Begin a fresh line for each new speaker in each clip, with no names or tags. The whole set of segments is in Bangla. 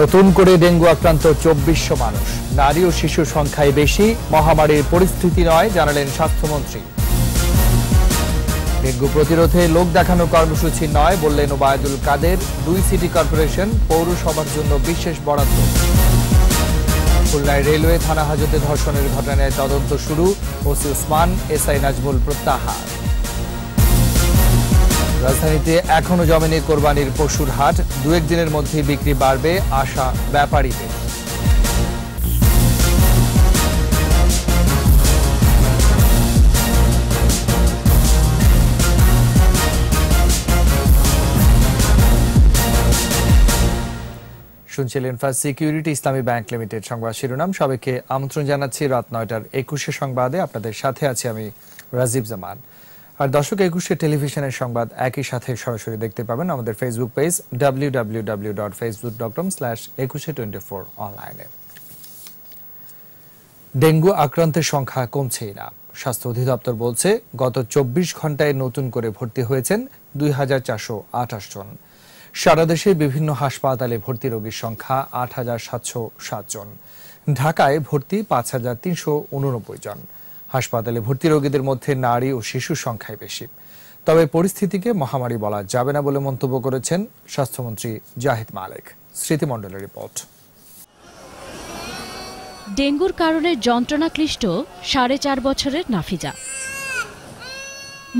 নতুন করে ডেঙ্গু আক্রান্ত চব্বিশশো মানুষ নারী ও শিশু সংখ্যায় বেশি মহামারীর পরিস্থিতি নয় জানালেন স্বাস্থ্যমন্ত্রী ডেঙ্গু প্রতিরোধে লোক দেখানো কর্মসূচি নয় বললেন ওবায়দুল কাদের দুই সিটি কর্পোরেশন পৌরসভার জন্য বিশেষ বরাদ্দ খুলনায় রেলওয়ে থানা হাজতে ধর্ষণের ঘটনায় তদন্ত শুরু ওসি উসমান এসআই নাজমুল প্রত্যাহার রাজধানীতে এখনও জমেনি কোরবানির পশুর হাট দু দিনের মধ্যে বিক্রি বাড়বে আশা ব্যাপারীদের শুনছিলেন First Security Islami Bank Limited সংবাদ শিরোনাম সবাইকে আমন্ত্রণ জানাচ্ছি রাত নয়টার একুশে সংবাদে আপনাদের সাথে আছি আমি রাজীব জামান আর দর্শক একুশে টেলিভিশনের সংবাদ একই সাথে সরাসরি দেখতে পাবেন আমাদের Facebook page W W W dot Facebook dot com slash Ekushey twenty four অনলাইনে ডেঙ্গু আক্রান্তের সংখ্যা কমছেই না স্বাস্থ্য অধিদপ্তর বলছে গত চব্বিশ ঘন্টায় নতুন করে ভর্তি হয়েছেন দুই হাজার চারশো আঠাশ জন সারা দেশে বিভিন্ন হাসপাতালে ভর্তি রোগীর সংখ্যা আট হাজার সাতশো সাতজন ঢাকায় ভর্তি পাঁচ হাজার তিনশো উননব্বই জন হাসপাতালে ভর্তি রোগীদের মধ্যে নারী ও শিশুর সংখ্যাই বেশি তবে পরিস্থিতিকে মহামারী বলা যাবে না বলে মন্তব্য করেছেন স্বাস্থ্যমন্ত্রী জাহিদ মালেক স্মৃতিমণ্ডলের রিপোর্ট
ডেঙ্গুর কারণে যন্ত্রণাক্লিষ্ট সাড়ে চার বছরের নাফিজা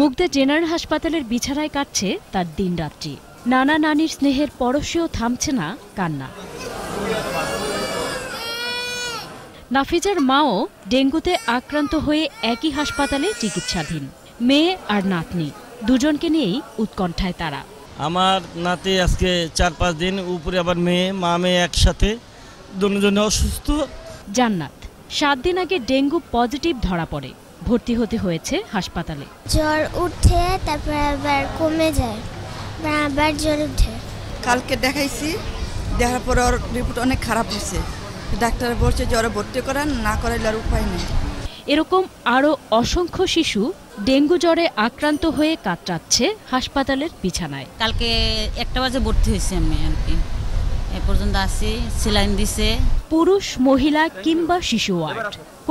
মুগ্ধা জেনারেল হাসপাতালের বিছানায় কাটছে তার দিনরাত্রি নানা নানির স্নেহের পরশেও থামছে না কান্না নাফিজার মাও ডেঙ্গুতে আক্রান্ত হয়ে একই হাসপাতালে চিকিৎসাধীন মেয়ে আর নাতনি দুজনকে নিয়েই উৎকণ্ঠায় তারা
আমার নাতি আজকে চার পাঁচ দিন উপরে আবার মেয়ে মা মেয়ে একসাথে দুজনে
অসুস্থ জান্নাত সাত দিন আগে ডেঙ্গু পজিটিভ ধরা পড়ে ভর্তি হতে হয়েছে হাসপাতালে
জ্বর উঠে তারপর আবার কমে যায় মানে আবার জ্বর উঠে কালকে দেখাইছি দেখার পর রিপোর্ট অনেক খারাপ হয়েছে
ডাক্তার বলছে জ্বরে ভর্তি করেন না করাইলে আর উপায় নেই এরকম আরও অসংখ্য শিশু ডেঙ্গু জ্বরে আক্রান্ত হয়ে কাটাচ্ছে হাসপাতালের বিছানায় কালকে
একটা বাজে ভর্তি হয়েছি আমি আর কি এ পর্যন্ত আসি সেলাইন দিছে
পুরুষ মহিলা কিংবা শিশু ওয়ার্ড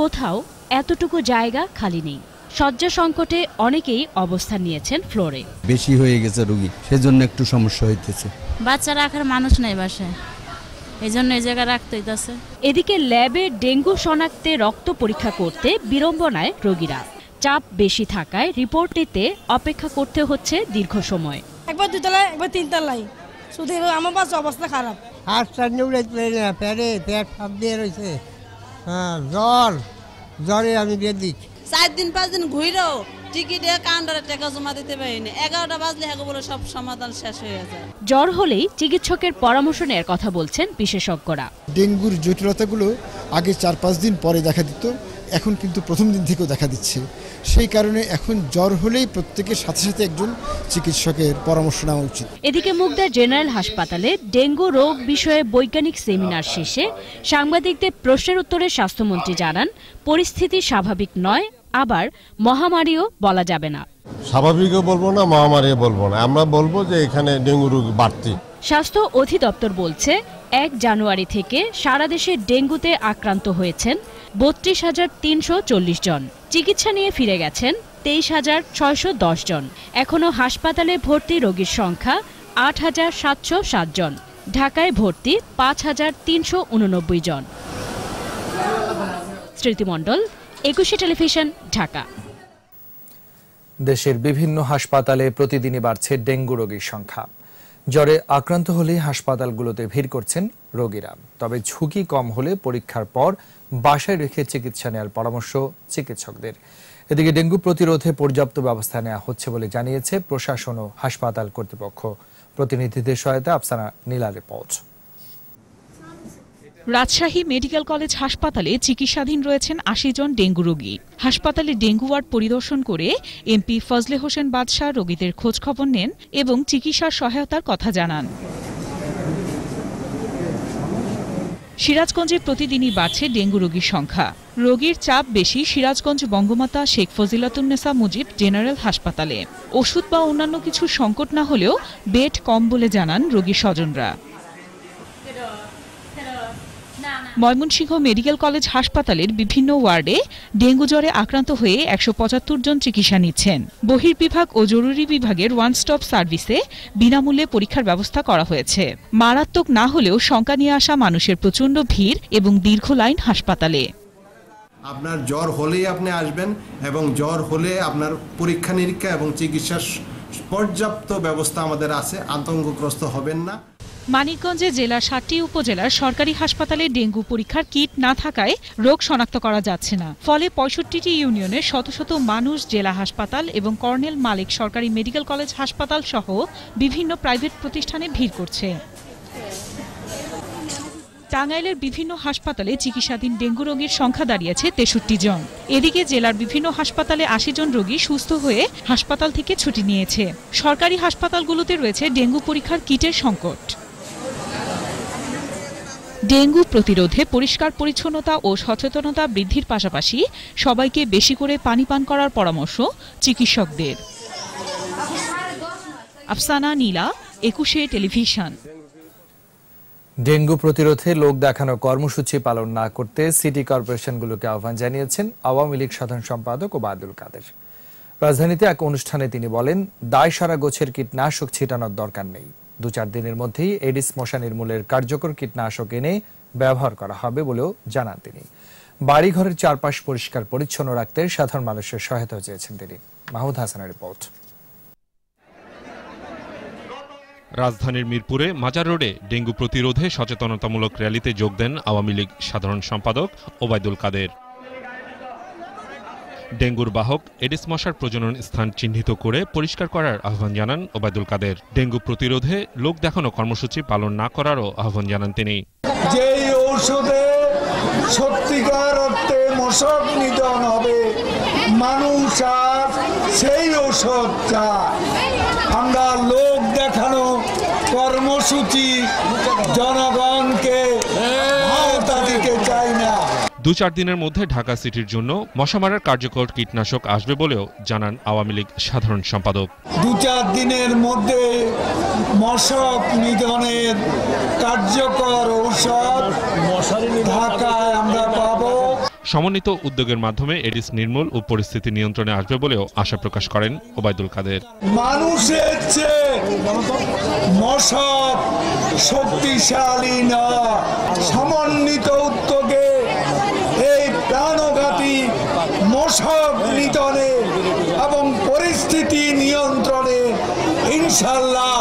কোথাও এতটুকু জায়গা খালি নেই শয্যা সংকটে অনেকেই অবস্থান নিয়েছেন ফ্লোরে বেশি হয়ে গেছে রোগী সেজন্য একটু সমস্যা হইতেছে বাচ্চা রাখার মানুষ নাই বাসায় এই জন্য এই জায়গায় রাখতে হইতেছে এদিকে ল্যাবে ডেঙ্গু শনাক্তে রক্ত পরীক্ষা করতে বিড়ম্বনায় রোগীরা চাপ বেশি থাকায় রিপোর্ট নিতে অপেক্ষা করতে হচ্ছে দীর্ঘ সময় একবার দুতলায় একবার
তিনতলায় শুধু আমার বাস অবস্থা খারাপ
হাত চান্ডে উড়াইতে না প্যারে প্যাট ফাঁপ দিয়ে রয়েছে হ্যাঁ জ্বর জ্বরে আমি বেদিক চার
দিন পাঁচ দিন ঘুরেও টিকিটে কাউন্টারে টাকা জমা দিতে পারিনি এগারোটা বাজলে হ্যাঁ সব সমাধান শেষ
জ্বর হলেই চিকিৎসকের পরামর্শ নেওয়ার কথা বলছেন বিশেষজ্ঞরা
ডেঙ্গুর জটিলতাগুলো আগে চার পাঁচ দিন পরে দেখা দিত এখন কিন্তু প্রথম দিন থেকেও দেখা দিচ্ছে সেই
কারণে এখন জ্বর হলেই প্রত্যেকের সাথে সাথে একজন চিকিৎসকের পরামর্শ নেওয়া উচিত
এদিকে মুগদা জেনারেল হাসপাতালে ডেঙ্গু রোগ বিষয়ে বৈজ্ঞানিক সেমিনার শেষে সাংবাদিকদের প্রশ্নের উত্তরে স্বাস্থ্যমন্ত্রী জানান পরিস্থিতি স্বাভাবিক নয় আবার মহামারীও বলা যাবে না
স্বাভাবিকও বলবো না মহামারীও বলবো না আমরা বলবো যে এখানে ডেঙ্গু রোগ বাড়তি
স্বাস্থ্য অধিদপ্তর বলছে এক জানুয়ারি থেকে সারা দেশে ডেঙ্গুতে আক্রান্ত হয়েছেন বত্রিশ হাজার তিনশো চল্লিশ জন চিকিৎসা নিয়ে ফিরে গেছেন তেইশ হাজার ছয়শো দশ জন এখনও হাসপাতালে ভর্তি রোগীর সংখ্যা আট হাজার সাতশো সাত জন ঢাকায় ভর্তি পাঁচ হাজার তিনশো উননব্বই জন স্মৃতিমণ্ডল একুশে টেলিভিশন ঢাকা
দেশের বিভিন্ন হাসপাতালে প্রতিদিনই বাড়ছে ডেঙ্গু রোগীর সংখ্যা জ্বরে আক্রান্ত হলে হাসপাতালগুলোতে ভিড় করছেন রোগীরা তবে ঝুঁকি কম হলে পরীক্ষার পর বাসায় রেখে চিকিৎসা নেওয়ার পরামর্শ চিকিৎসকদের এদিকে ডেঙ্গু প্রতিরোধে পর্যাপ্ত ব্যবস্থা নেওয়া হচ্ছে বলে জানিয়েছে প্রশাসন ও হাসপাতাল কর্তৃপক্ষ প্রতিনিধিদের সহায়তা Afsana Nila report
Rajshahi medical college হাসপাতালে চিকিৎসাধীন রয়েছেন আশি জন ডেঙ্গু রোগী হাসপাতালে ডেঙ্গু ওয়ার্ড পরিদর্শন করে এমপি ফজলে হোসেন বাদশাহ রোগীদের খোঁজখবর নেন এবং চিকিৎসার সহায়তার কথা জানান সিরাজগঞ্জে প্রতিদিনই বাড়ছে ডেঙ্গু রোগীর সংখ্যা রোগীর চাপ বেশি সিরাজগঞ্জ বঙ্গমাতা শেখ ফজিলাতুন্নেসা মুজিব জেনারেল হাসপাতালে ওষুধ বা অন্যান্য কিছু সংকট না হলেও বেড কম বলে জানান রোগীর স্বজনরা ময়মনসিংহ মেডিকেল কলেজ হাসপাতালের বিভিন্ন ওয়ার্ডে ডেঙ্গু জ্বরে আক্রান্ত হয়ে একশো জন চিকিৎসা নিচ্ছেন বহির্বিভাগ ও জরুরি বিভাগের ওয়ান স্টপ সার্ভিসে বিনামূল্যে পরীক্ষার ব্যবস্থা করা হয়েছে মারাত্মক না হলেও শঙ্কা নিয়ে আসা মানুষের প্রচণ্ড ভিড় এবং দীর্ঘ লাইন হাসপাতালে
আপনার জ্বর হলেই আপনি আসবেন এবং জ্বর হলে আপনার পরীক্ষা নিরীক্ষা এবং চিকিৎসার পর্যাপ্ত ব্যবস্থা আমাদের আছে আতঙ্কগ্রস্ত হবেন না
মানিকগঞ্জে জেলার সাতটি উপজেলার সরকারি হাসপাতালে ডেঙ্গু পরীক্ষার কিট না থাকায় রোগ শনাক্ত করা যাচ্ছে না ফলে পঁয়ষট্টিটি ইউনিয়নের শত শত মানুষ জেলা হাসপাতাল এবং কর্নেল মালিক সরকারি মেডিকেল কলেজ হাসপাতাল সহ বিভিন্ন প্রাইভেট প্রতিষ্ঠানে ভিড় করছে টাঙ্গাইলের বিভিন্ন হাসপাতালে চিকিৎসাধীন ডেঙ্গু রোগীর সংখ্যা দাঁড়িয়েছে তেষট্টি জন এদিকে জেলার বিভিন্ন হাসপাতালে আশি জন রোগী সুস্থ হয়ে হাসপাতাল থেকে ছুটি নিয়েছে সরকারি হাসপাতালগুলোতে রয়েছে ডেঙ্গু পরীক্ষার কিটের সংকট ডেঙ্গু প্রতিরোধে পরিষ্কার পরিচ্ছন্নতা ও সচেতনতা বৃদ্ধির পাশাপাশি সবাইকে বেশি করে পানি পান করার পরামর্শ চিকিৎসকদের আফসানা নীলা একুশে টেলিভিশন
ডেঙ্গু প্রতিরোধে লোক দেখানো কর্মসূচি পালন না করতে সিটি কর্পোরেশনগুলোকে আহ্বান জানিয়েছেন আওয়ামী লীগ সাধারণ সম্পাদক ও বাদুল কাদের রাজধানীতে এক অনুষ্ঠানে তিনি বলেন দায় সারা গোছের কীটনাশক ছিটানোর দরকার নেই দু চার দিনের মধ্যেই এডিস মশা নির্মূলের কার্যকর কীটনাশক এনে ব্যবহার করা হবে বলেও জানান তিনি বাড়িঘরের চারপাশ পরিষ্কার পরিচ্ছন্ন রাখতে সাধারণ মানুষের সহায়তা চেয়েছেন তিনি মাহমুদ হাসানের রিপোর্ট
রাজধানীর মিরপুরে মাজার রোডে ডেঙ্গু প্রতিরোধে সচেতনতামূলক র্যালিতে যোগ দেন আওয়ামী লীগ সাধারণ সম্পাদক ওবায়দুল কাদের ডেঙ্গুর বাহক এডিস মশার প্রজনন স্থান চিহ্নিত করে পরিষ্কার করার আহ্বান জানান ওবায়দুল কাদের ডেঙ্গু প্রতিরোধে লোক দেখানো কর্মসূচি পালন না করারও আহ্বান জানান তিনি
যেই ঔষধে সত্যিকার অর্থে মশক নিধন হবে মানুষ আর সেই ঔষধ চায় আমরা লোক দেখানো কর্মসূচি জনগণকে
দু চার দিনের মধ্যে ঢাকা সিটির জন্য মশা মারার কার্যকর কীটনাশক আসবে বলেও জানান আওয়ামী লীগ সাধারণ সম্পাদক
দু চার দিনের মধ্যে মশক নিধনের কার্যকর ঔষধ ঢাকায়
আমরা পাব
সমন্বিত উদ্যোগের মাধ্যমে এডিস নির্মূল ও পরিস্থিতি নিয়ন্ত্রণে আসবে বলেও আশা প্রকাশ করেন ওবায়দুল কাদের
মানুষের চেয়ে মশক শক্তিশালী না সমন্বিত সব নিধনে
এবং পরিস্থিতি নিয়ন্ত্রণে ইনশাল্লাহ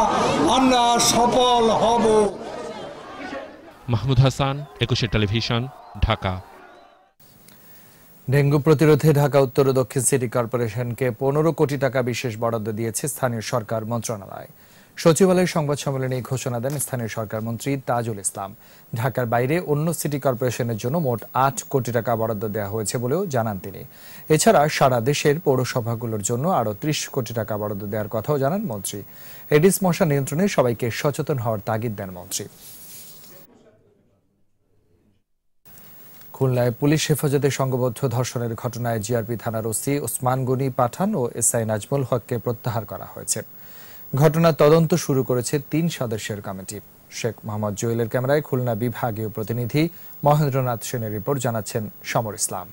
আমরা সফল হব
মাহমুদ হাসান একুশে টেলিভিশন ঢাকা
ডেঙ্গু প্রতিরোধে ঢাকা উত্তর ও দক্ষিণ সিটি কর্পোরেশনকে পনেরো কোটি টাকা বিশেষ বরাদ্দ দিয়েছে স্থানীয় সরকার মন্ত্রণালয় সচিবালয়ের সংবাদ সম্মেলনে ঘোষণা দেন স্থানীয় সরকার মন্ত্রী তাজুল ইসলাম ঢাকার বাইরে অন্য সিটি কর্পোরেশনের জন্য মোট আট কোটি টাকা বরাদ্দ দেওয়া হয়েছে বলেও জানান তিনি এছাড়া সারা দেশের পৌরসভাগুলোর জন্য আরও ত্রিশ কোটি টাকা বরাদ্দ দেওয়ার কথাও জানান মন্ত্রী এডিস মশা নিয়ন্ত্রণে সবাইকে সচেতন হওয়ার তাগিদ দেন মন্ত্রী খুলনায় পুলিশ হেফাজতে সংঘবদ্ধ ধর্ষণের ঘটনায় জিআরপি থানার ওসি ওসমান গনি পাঠান ও এসআই নাজমুল হককে প্রত্যাহার করা হয়েছে ঘটনার তদন্ত শুরু করেছে তিন সদস্যের কমিটি শেখ মোহাম্মদ জুয়েলের ক্যামেরায় খুলনা বিভাগীয় প্রতিনিধি মহেন্দ্রনাথ
সেনের রিপোর্ট জানাচ্ছেন সমর ইসলাম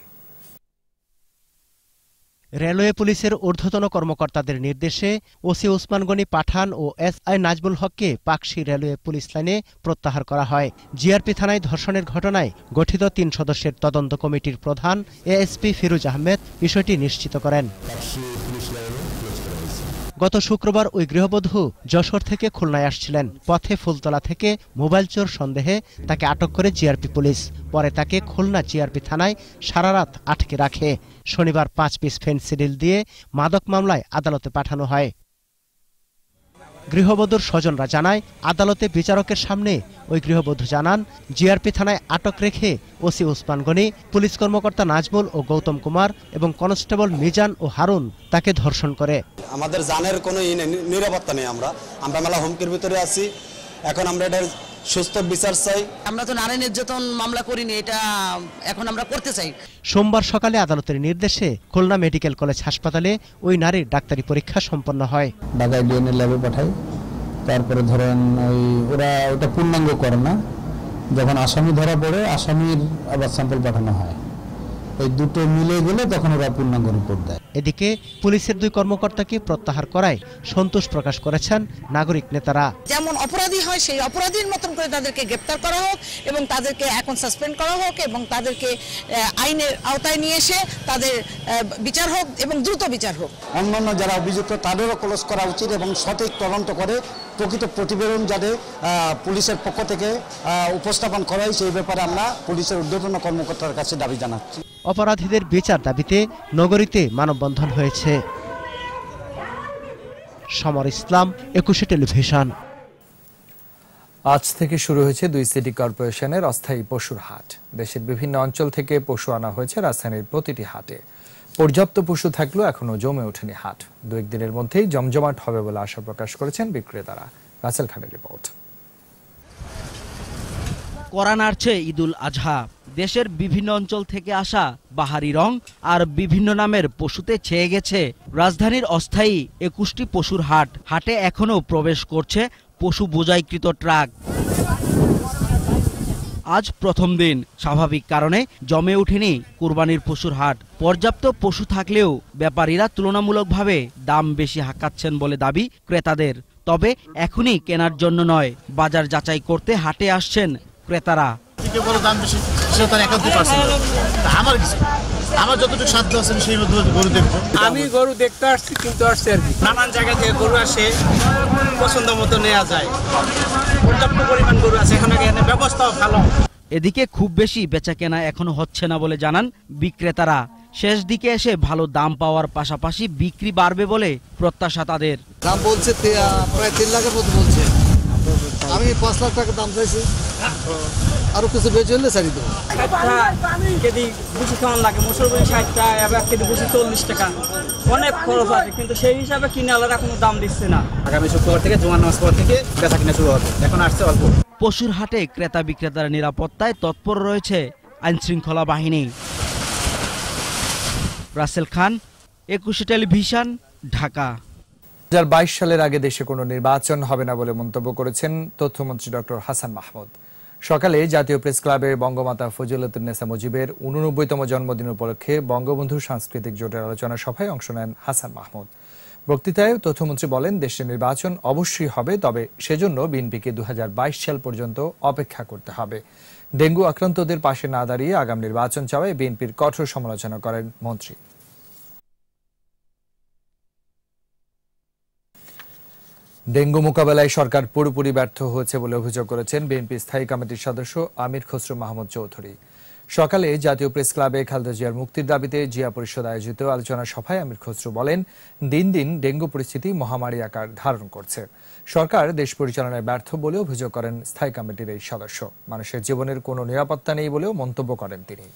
রেলওয়ে পুলিশের ঊর্ধ্বতন কর্মকর্তাদের নির্দেশে ওসি ওসমান পাঠান ও এস আই নাজবুল হককে পাকশি রেলওয়ে পুলিশ লাইনে প্রত্যাহার করা হয় জিআরপি থানায় ধর্ষণের ঘটনায় গঠিত তিন সদস্যের তদন্ত কমিটির প্রধান এএসপি ফিরুজ আহমেদ বিষয়টি নিশ্চিত করেন গত শুক্রবার ওই গৃহবধূ যশোর থেকে খুলনায় আসছিলেন পথে ফুলতলা থেকে মোবাইল চোর সন্দেহে তাকে আটক করে জিআরপি পুলিশ পরে তাকে খুলনা জিআরপি থানায় সারা রাত আটকে রাখে শনিবার পাঁচ পিস ফেন্সিডিল দিয়ে মাদক মামলায় আদালতে পাঠানো হয় গৃহবধূর স্বজনরা জানায় আদালতে বিচারকের সামনে ওই গৃহবধূ জানান জিআরপি থানায় আটক রেখে ওসি ওসমান গনি পুলিশ কর্মকর্তা নাজমুল ও গৌতম কুমার এবং কনস্টেবল মিজান ও হারুন তাকে ধর্ষণ করে
আমাদের জানের কোনো নিরাপত্তা নেই আমরা আমরা মেলা হুমকির ভিতরে আছি এখন আমরা এটা সুস্থ বিচার চাই আমরা তো নারী নির্যাতন মামলা করিনি এটা এখন আমরা করতে চাই
সোমবার সকালে আদালতের নির্দেশে খুলনা মেডিকেল কলেজ হাসপাতালে ওই নারীর ডাক্তারি পরীক্ষা সম্পন্ন হয় ঢাকায় ডিএনএ ল্যাবে পাঠাই তারপরে ধরেন ওই ওরা ওটা পূর্ণাঙ্গ করে না যখন আসামি ধরা পড়ে আসামির আবার স্যাম্পল পাঠানো হয় এই দুটো মিলে গেলে তখন ওরা পূর্ণাঙ্গ রিপোর্ট দেয় এদিকে পুলিশের দুই কর্মকর্তাকে প্রত্যাহার করায় সন্তোষ প্রকাশ করেছেন নাগরিক নেতারা যেমন
অপরাধী হয় সেই অপরাধীর মতন করে তাদেরকে গ্রেপ্তার করা হোক এবং তাদেরকে এখন সাসপেন্ড করা হোক এবং তাদেরকে আইনের আওতায় নিয়ে এসে তাদের বিচার হোক এবং দ্রুত বিচার হোক অন্যান্য যারা অভিযুক্ত তাদেরও ক্লোজ করা উচিত এবং সঠিক তদন্ত করে প্রকৃত প্রতিবেদন যাতে পুলিশের পক্ষ থেকে উপস্থাপন করা হয় সেই ব্যাপারে আমরা পুলিশের ঊর্ধ্বতন কর্মকর্তার কাছে দাবি জানাচ্ছি
অপরাধীদের বিচার দাবিতে নগরীতে মানববন্ধন হয়েছে সমর ইসলাম একুশে টেলিভিশন
আজ থেকে শুরু হয়েছে দুই সিটি কর্পোরেশনের অস্থায়ী পশুর হাট দেশের বিভিন্ন অঞ্চল থেকে পশু আনা হয়েছে রাজধানীর প্রতিটি হাটে পর্যাপ্ত পশু থাকলেও এখনও জমে ওঠেনি হাট দু একদিনের মধ্যেই জমজমাট হবে বলে আশা প্রকাশ করেছেন বিক্রেতারা রাসেল খানের রিপোর্ট
করা নাড়ছে ঈদুল আজহা দেশের বিভিন্ন অঞ্চল থেকে আসা বাহারি রং আর বিভিন্ন নামের পশুতে ছেয়ে গেছে রাজধানীর অস্থায়ী একুশটি পশুর হাট হাটে এখনও প্রবেশ করছে পশু বোঝাইকৃত ট্রাক আজ প্রথম দিন স্বাভাবিক কারণে জমে উঠেনি কুরবানির পশুর হাট পর্যাপ্ত পশু থাকলেও ব্যাপারীরা তুলনামূলকভাবে দাম বেশি হাঁকাচ্ছেন বলে দাবি ক্রেতাদের তবে এখনই কেনার জন্য নয় বাজার যাচাই করতে হাটে আসছেন ক্রেতারা
আমার যতটুকু সাধ্য আছেন সেই মতো গরু দেখবো আমি গরু দেখতে আসছি কিন্তু আসছি আর কি নানান জায়গা থেকে গরু আসে পছন্দ মতো নেওয়া যায় পর্যাপ্ত পরিমাণ ভালো
এদিকে খুব বেশি বেচা কেনা এখনো হচ্ছে না বলে জানান বিক্রেতারা শেষ দিকে এসে ভালো দাম পাওয়ার পাশাপাশি বিক্রি বাড়বে বলে প্রত্যাশা তাদের দাম বলছে প্রায় তিন লাখের মতো বলছে
আমি পাঁচ লাখ টাকা দাম চাইছি
আরো কিছু বেশি হলে ছাড়ি দেবো কেজি বুঝি কেমন লাগে কেজি বুঝি চল্লিশ টাকা অনেক খরচ আছে কিন্তু সেই হিসাবে কিনে আলাদা কোনো দাম দিচ্ছে না আগামী শুক্রবার থেকে পর থেকে বেচা কিনা শুরু হবে এখন আসছে অল্প পশুর হাটে ক্রেতা বিক্রেতার নিরাপত্তায় তৎপর রয়েছে আইনশৃঙ্খলা বাহিনী রাসেল খান একুশে টেলিভিশন ঢাকা দু সালের আগে দেশে কোনো নির্বাচন হবে না বলে মন্তব্য করেছেন
তথ্যমন্ত্রী ডক্টর হাসান মাহমুদ সকালে জাতীয় প্রেস ক্লাবের বঙ্গমাতা ফজিলতুন্নেসা মুজিবের উননব্বইতম জন্মদিন উপলক্ষে বঙ্গবন্ধু সাংস্কৃতিক জোটের আলোচনা সভায় অংশ নেন হাসান মাহমুদ বক্তৃতায় তথ্যমন্ত্রী বলেন দেশের নির্বাচন অবশ্যই হবে তবে সেজন্য বিএনপিকে দু সাল পর্যন্ত অপেক্ষা করতে হবে ডেঙ্গু আক্রান্তদের পাশে না দাঁড়িয়ে আগাম নির্বাচন চাওয়ায় বিএনপির কঠোর সমালোচনা করেন মন্ত্রী ডেঙ্গু মোকাবেলায় সরকার পুরোপুরি ব্যর্থ হয়েছে বলে অভিযোগ করেছেন বিএনপি স্থায়ী কমিটির সদস্য আমির খসরু মাহমুদ চৌধুরী সকালে জাতীয় প্রেস ক্লাবে খালেদা জিয়ার মুক্তির দাবিতে জিয়া পরিষদ আয়োজিত আলোচনা সভায় আমির খসরু বলেন দিন দিন ডেঙ্গু পরিস্থিতি মহামারী আকার ধারণ করছে সরকার দেশ পরিচালনায় ব্যর্থ বলে অভিযোগ করেন স্থায়ী কমিটির এই সদস্য মানুষের জীবনের কোনো নিরাপত্তা নেই বলেও মন্তব্য করেন
তিনি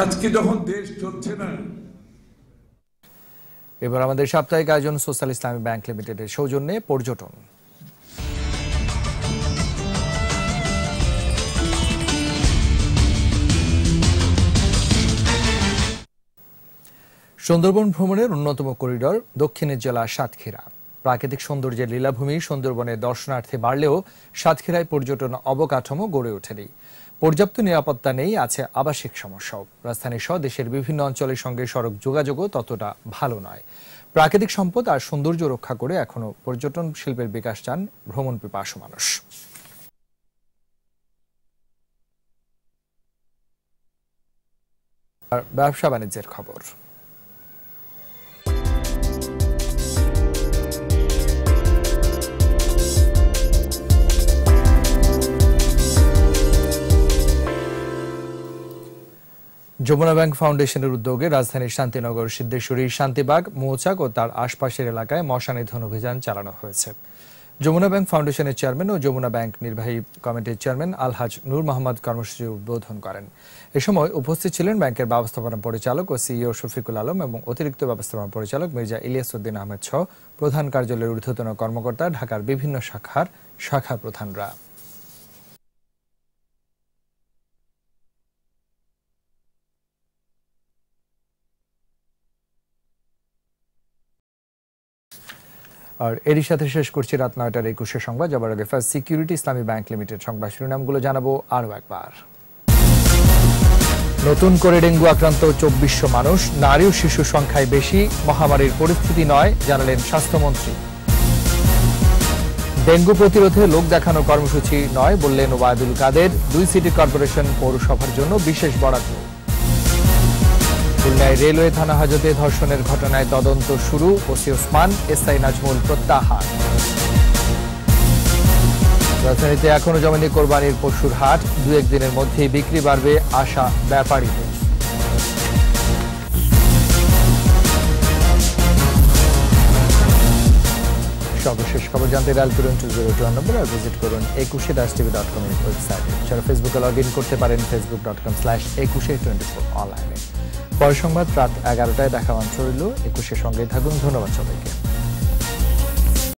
আজকে যখন দেশ চলছে না
এবার আমাদের সাপ্তাহিক আয়োজন সোশ্যাল ইসলামী ব্যাংক লিমিটেডের সৌজন্যে পর্যটন সুন্দরবন ভ্রমণের অন্যতম করিডর দক্ষিণের জেলা সাতক্ষীরা প্রাকৃতিক সৌন্দর্যের লীলাভূমি সুন্দরবনের দর্শনার্থী বাড়লেও সাতক্ষীরায় পর্যটন অবকাঠামো গড়ে ওঠেনি পর্যাপ্ত নিরাপত্তা নেই আছে আবাসিক সমস্যাও রাজধানী সহ দেশের বিভিন্ন অঞ্চলের সঙ্গে সড়ক যোগাযোগও ততটা ভালো নয় প্রাকৃতিক সম্পদ আর সৌন্দর্য রক্ষা করে এখনো পর্যটন শিল্পের বিকাশ চান ভ্রমণ পিপাসু মানুষ ব্যবসা বাণিজ্যের খবর যমুনা ব্যাংক ফাউন্ডেশনের উদ্যোগে রাজধানীর শান্তিনগর সিদ্ধেশ্বরী শান্তিবাগ মৌচাক ও তার আশপাশের এলাকায় মশা নিধন অভিযান চালানো হয়েছে যমুনা ব্যাংক ফাউন্ডেশনের চেয়ারম্যান ও যমুনা ব্যাংক নির্বাহী কমিটির চেয়ারম্যান আলহাজ নূর মোহাম্মদ কর্মসূচি উদ্বোধন করেন এ সময় উপস্থিত ছিলেন ব্যাংকের ব্যবস্থাপনা পরিচালক ও সিইও শফিকুল আলম এবং অতিরিক্ত ব্যবস্থাপনা পরিচালক মির্জা উদ্দিন আহমেদ সহ প্রধান কার্যালয়ের ঊর্ধ্বতন কর্মকর্তা ঢাকার বিভিন্ন শাখার শাখা প্রধানরা আর এরই সাথে শেষ করছি রাত নয়টার একুশে সংবাদ যাবার আগে First Security Islami Bank Limited সংবাদ শিরোনামগুলো জানাবো আরও একবার নতুন করে ডেঙ্গু আক্রান্ত চব্বিশশো মানুষ নারী ও শিশু সংখ্যায় বেশি মহামারীর পরিস্থিতি নয় জানালেন স্বাস্থ্যমন্ত্রী ডেঙ্গু প্রতিরোধে লোক দেখানো কর্মসূচি নয় বললেন ওবায়দুল কাদের দুই সিটি কর্পোরেশন পৌরসভার জন্য বিশেষ বরাদ্দ কুমিল্লায় রেলওয়ে থানা হাজতে ধর্ষণের ঘটনায় তদন্ত শুরু ওসি ওসমান এসআই নাজমুল প্রত্যাহার রাজধানীতে এখনও জমেনি কোরবানির পশুর হাট দু একদিনের মধ্যেই বিক্রি বাড়বে আশা ব্যাপারীদের সর্বশেষ খবর জানতে ডাল করুন টু জিরো টু নম্বর আর ভিজিট করুন একুশে ডাস টিভি ডট কম এর ওয়েবসাইট ফেসবুকে লগ ইন করতে পারেন Facebook dot com slash Ekushey twenty four অনলাইনে পরের সংবাদ রাত এগারোটায় দেখা মাত্র রইল একুশে সঙ্গে থাকুন ধন্যবাদ সবাইকে